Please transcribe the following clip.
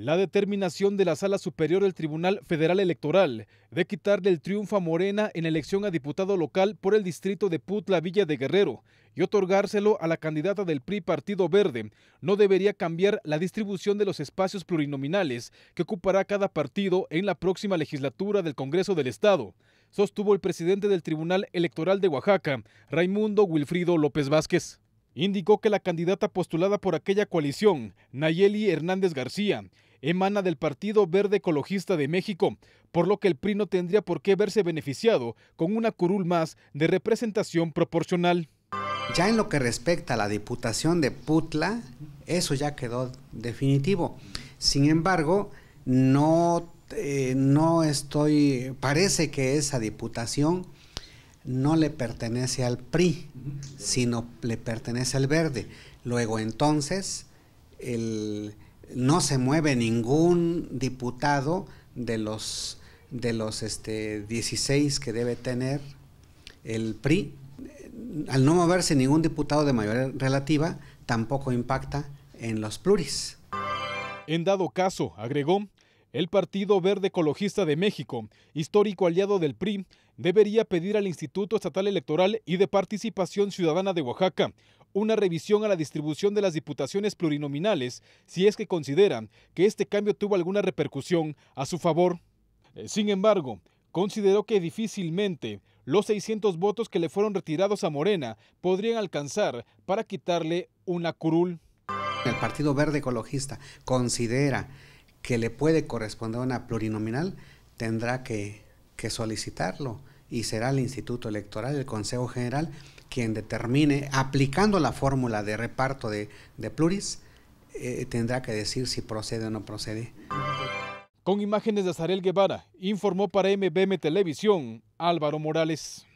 la determinación de la Sala Superior del Tribunal Federal Electoral de quitarle el triunfo a Morena en elección a diputado local por el distrito de Putla Villa de Guerrero y otorgárselo a la candidata del PRI Partido Verde no debería cambiar la distribución de los espacios plurinominales que ocupará cada partido en la próxima legislatura del Congreso del Estado, sostuvo el presidente del Tribunal Electoral de Oaxaca, Raimundo Wilfrido López Vázquez indicó que la candidata postulada por aquella coalición, Nayeli Hernández García, emana del Partido Verde Ecologista de México, por lo que el PRI no tendría por qué verse beneficiado con una curul más de representación proporcional. Ya en lo que respecta a la Diputación de Putla, eso ya quedó definitivo. Sin embargo, no, eh, no estoy, parece que esa Diputación no le pertenece al PRI, sino le pertenece al Verde. Luego entonces, el no se mueve ningún diputado de los, de los 16 este, que debe tener el PRI. Al no moverse ningún diputado de mayoría relativa, tampoco impacta en los pluris. En dado caso, agregó, el Partido Verde Ecologista de México, histórico aliado del PRI, debería pedir al Instituto Estatal Electoral y de Participación Ciudadana de Oaxaca una revisión a la distribución de las diputaciones plurinominales si es que consideran que este cambio tuvo alguna repercusión a su favor. Eh, sin embargo, consideró que difícilmente los 600 votos que le fueron retirados a Morena podrían alcanzar para quitarle una curul. El Partido Verde Ecologista considera que le puede corresponder una plurinominal, tendrá que, solicitarlo y será el Instituto Electoral, el Consejo General, quien determine, aplicando la fórmula de reparto de, pluris, eh, tendrá que decir si procede o no procede. Con imágenes de Azarel Guevara, informó para MBM Televisión Álvaro Morales.